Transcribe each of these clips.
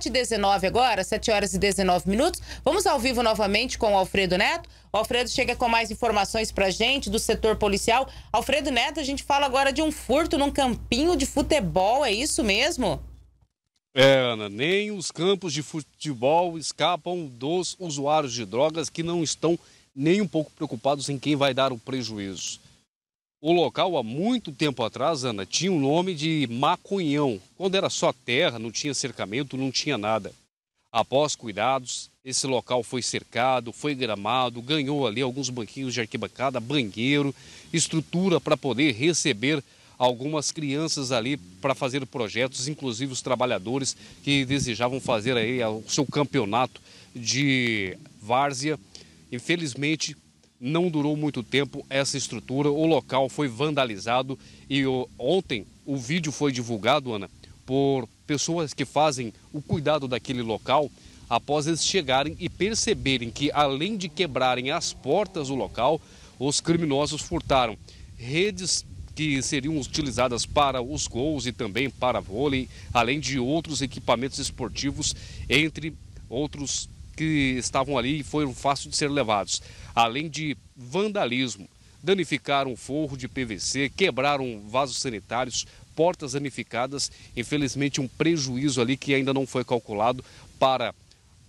7h19 agora, 7 horas e 19 minutos. Vamos ao vivo novamente com o Alfredo Neto. O Alfredo chega com mais informações pra gente do setor policial. Alfredo Neto, a gente fala agora de um furto num campinho de futebol, é isso mesmo? É, Ana, nem os campos de futebol escapam dos usuários de drogas que não estão nem um pouco preocupados em quem vai dar o prejuízo. O local, há muito tempo atrás, Ana, tinha o nome de Macunhão. Quando era só terra, não tinha cercamento, não tinha nada. Após cuidados, esse local foi cercado, foi gramado, ganhou ali alguns banquinhos de arquibancada, banheiro, estrutura para poder receber algumas crianças ali para fazer projetos, inclusive os trabalhadores que desejavam fazer aí o seu campeonato de várzea. Infelizmente, não durou muito tempo essa estrutura. O local foi vandalizado e ontem o vídeo foi divulgado, Ana, por pessoas que fazem o cuidado daquele local após eles chegarem e perceberem que, além de quebrarem as portas do local, os criminosos furtaram redes que seriam utilizadas para os gols e também para vôlei, além de outros equipamentos esportivos, entre outros que estavam ali e foram fáceis de ser levados, além de vandalismo. Danificaram forro de PVC, quebraram vasos sanitários, portas danificadas. Infelizmente, um prejuízo ali que ainda não foi calculado para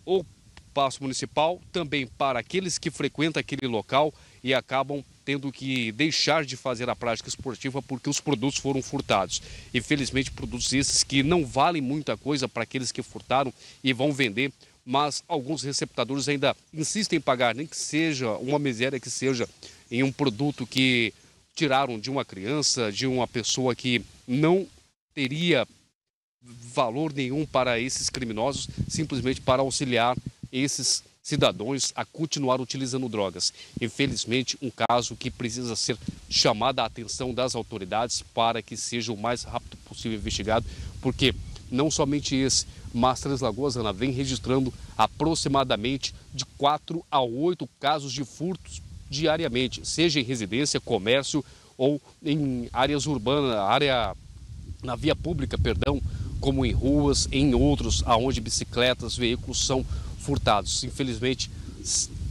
o Passo Municipal, também para aqueles que frequentam aquele local e acabam tendo que deixar de fazer a prática esportiva porque os produtos foram furtados. Infelizmente, produtos esses que não valem muita coisa para aqueles que furtaram e vão vender mas alguns receptadores ainda insistem em pagar, nem que seja uma miséria que seja, em um produto que tiraram de uma criança, de uma pessoa que não teria valor nenhum para esses criminosos, simplesmente para auxiliar esses cidadãos a continuar utilizando drogas. Infelizmente, um caso que precisa ser chamada a atenção das autoridades para que seja o mais rápido possível investigado, porque não somente esse, mas Três Lagoas vem registrando aproximadamente de 4 a 8 casos de furtos diariamente, seja em residência, comércio ou em áreas urbanas, área na via pública, perdão, como em ruas, em outros, aonde bicicletas, veículos são furtados. Infelizmente,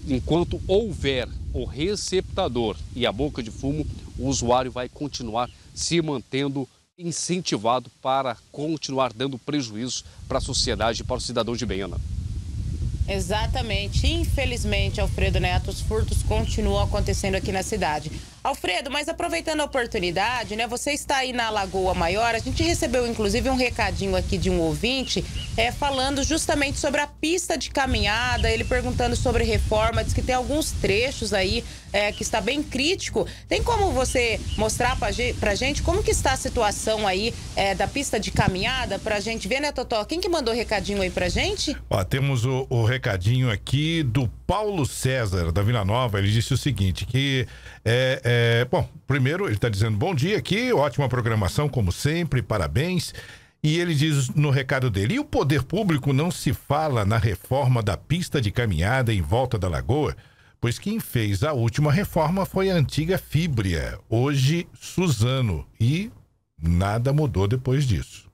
enquanto houver o receptador e a boca de fumo, o usuário vai continuar se mantendo incentivado para continuar dando prejuízos para a sociedade e para o cidadão de bem, Ana. Exatamente. Infelizmente, Alfredo Neto, os furtos continuam acontecendo aqui na cidade. Alfredo, mas aproveitando a oportunidade, né? Você está aí na Lagoa Maior. A gente recebeu, inclusive, um recadinho aqui de um ouvinte é, falando justamente sobre a pista de caminhada. Ele perguntando sobre reforma, diz que tem alguns trechos aí é, que está bem crítico. Tem como você mostrar para gente como que está a situação aí é, da pista de caminhada para a gente ver, né, Totó? Quem que mandou recadinho aí para gente? Ó, temos o, o recadinho aqui do Paulo César da Vila Nova. Ele disse o seguinte que é, é é, bom, primeiro ele está dizendo bom dia aqui, ótima programação como sempre, parabéns. E ele diz no recado dele: e o poder público não se fala na reforma da pista de caminhada em volta da lagoa, pois quem fez a última reforma foi a antiga Fíbria, hoje Suzano, e nada mudou depois disso.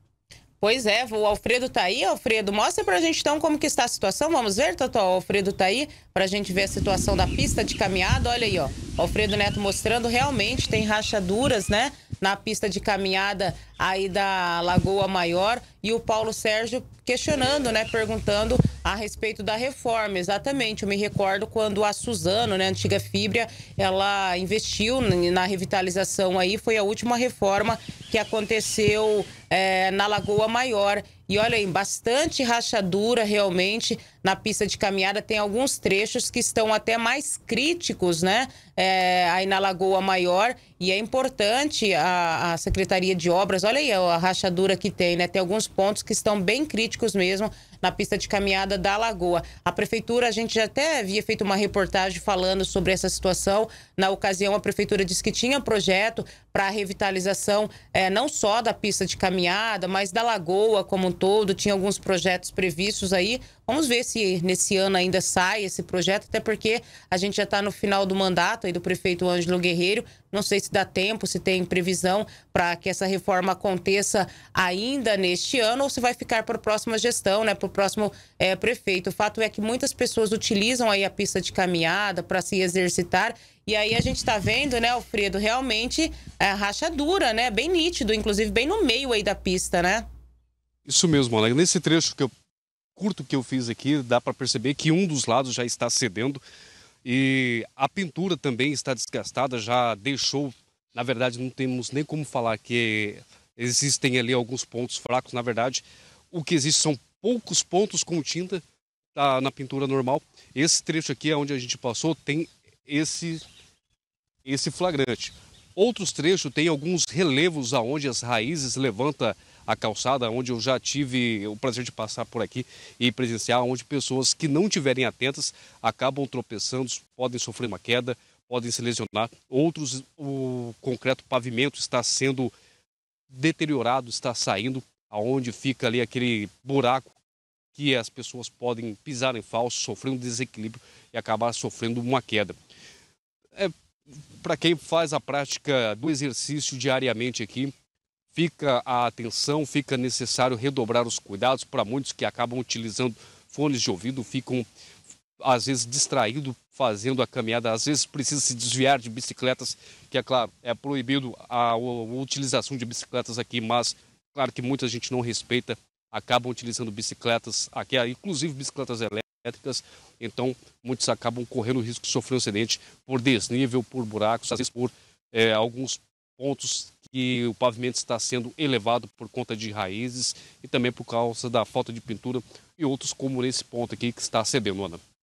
Pois é, o Alfredo tá aí, Alfredo. Mostra pra gente então como que está a situação. Vamos ver, Totó. O Alfredo tá aí pra gente ver a situação da pista de caminhada. Olha aí, ó. Alfredo Neto mostrando realmente tem rachaduras, né? Na pista de caminhada aí da Lagoa Maior e o Paulo Sérgio questionando, né, perguntando a respeito da reforma. Exatamente, eu me recordo quando a Suzano, né, antiga Fibria, ela investiu na revitalização aí, foi a última reforma que aconteceu é, na Lagoa Maior. E olha aí, bastante rachadura realmente na pista de caminhada. Tem alguns trechos que estão até mais críticos, né? É, aí na Lagoa Maior. E é importante a, a Secretaria de Obras Olha aí a rachadura que tem, né? Tem alguns pontos que estão bem críticos mesmo na pista de caminhada da Lagoa. A prefeitura, a gente já até havia feito uma reportagem falando sobre essa situação. Na ocasião, a prefeitura disse que tinha projeto para a revitalização é, não só da pista de caminhada, mas da lagoa como um todo. Tinha alguns projetos previstos aí. Vamos ver se nesse ano ainda sai esse projeto, até porque a gente já está no final do mandato aí do prefeito Ângelo Guerreiro. Não sei se dá tempo, se tem previsão para que essa reforma aconteça ainda neste ano ou se vai ficar para a próxima gestão, né, para o próximo é, prefeito. O fato é que muitas pessoas utilizam aí a pista de caminhada para se exercitar e aí a gente está vendo, né, Alfredo, realmente é, a rachadura, né? Bem nítido, inclusive bem no meio aí da pista, né? Isso mesmo, Alex. Nesse trecho que eu curto que eu fiz aqui, dá para perceber que um dos lados já está cedendo e a pintura também está desgastada, já deixou, na verdade, não temos nem como falar que existem ali alguns pontos fracos, na verdade, o que existe são poucos pontos com tinta tá, na pintura normal. Esse trecho aqui, é onde a gente passou, tem esse esse flagrante. Outros trechos têm alguns relevos aonde as raízes levanta a calçada, onde eu já tive o prazer de passar por aqui e presenciar, onde pessoas que não tiverem atentas acabam tropeçando, podem sofrer uma queda, podem se lesionar. Outros, o concreto pavimento está sendo deteriorado, está saindo, aonde fica ali aquele buraco que as pessoas podem pisar em falso, sofrer um desequilíbrio e acabar sofrendo uma queda. É, para quem faz a prática do exercício diariamente aqui, fica a atenção, fica necessário redobrar os cuidados para muitos que acabam utilizando fones de ouvido, ficam às vezes distraídos fazendo a caminhada, às vezes precisa se desviar de bicicletas, que é claro, é proibido a, a utilização de bicicletas aqui, mas claro que muita gente não respeita, acabam utilizando bicicletas aqui, inclusive bicicletas elétricas elétricas, então muitos acabam correndo o risco de sofrer um acidente por desnível, por buracos, às vezes por é, alguns pontos que o pavimento está sendo elevado por conta de raízes e também por causa da falta de pintura e outros como nesse ponto aqui que está cedendo, Ana.